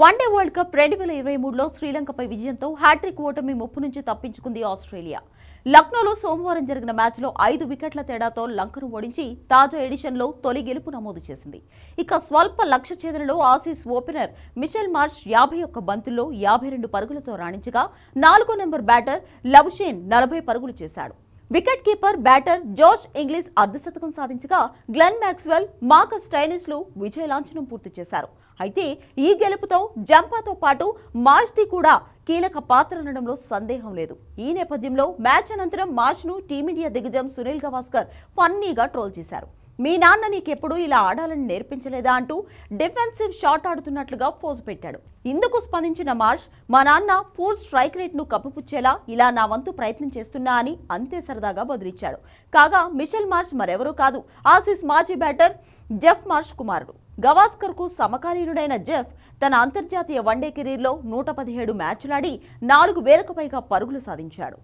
one day world cup రెండు వేల ఇరవై మూడులో శ్రీలంకపై విజయంతో హ్యాట్రిక్ ఓటమి ముప్పు నుంచి తప్పించుకుంది ఆస్ట్రేలియా లక్నోలో సోమవారం జరిగిన మ్యాచ్లో ఐదు వికెట్ల తేడాతో లంకను ఓడించి తాజా ఎడిషన్లో తొలి గెలుపు నమోదు చేసింది ఇక స్వల్ప లక్ష్య ఛేదనలో ఆసీస్ ఓపెనర్ మిషెల్ మార్ష్ యాభై ఒక్క బంతుల్లో యాభై రెండు పరుగులతో రాణించగా నాలుగో నెంబర్ బ్యాటర్ లవ్షేన్ నలభై పరుగులు చేశాడు wicket keeper batter Josh Inglis అర్ధశతకం సాధించగా గ్లెన్ మ్యాక్స్వెల్ మార్కస్ టైనిస్లు విజయ లాంఛనం పూర్తి చేశారు అయితే ఈ గెలుపుతో జంపాతో పాటు మాష్ది కూడా కీలక పాత్ర అనడంలో సందేహం లేదు ఈ నేపథ్యంలో మ్యాచ్ అనంతరం మాష్ను టీమిండియా దిగ్గజం సునీల్ గవాస్కర్ ఫన్నీగా ట్రోల్ చేశారు మీ నాన్న నీకెప్పుడు ఇలా ఆడాలని నేర్పించలేదా అంటూ డిఫెన్సివ్ షాట్ ఆడుతున్నట్లుగా ఫోజు పెట్టాడు ఇందుకు స్పందించిన మార్ష్ మా నాన్న పూర్ స్ట్రైక్ రేట్ను కప్పుపుచ్చేలా ఇలా నా వంతు ప్రయత్నం చేస్తున్నా అని అంతే సరదాగా బదిలిచ్చాడు కాగా మిషెల్ మార్ష్ మరెవరూ కాదు ఆసిస్ మాజీ బ్యాటర్ జెఫ్ మార్ష్ కుమారుడు గవాస్కర్కు సమకాలీనుడైన జెఫ్ తన అంతర్జాతీయ వన్డే కెరీర్లో నూట పదిహేడు మ్యాచ్లాడి నాలుగు వేలకు పైగా పరుగులు సాధించాడు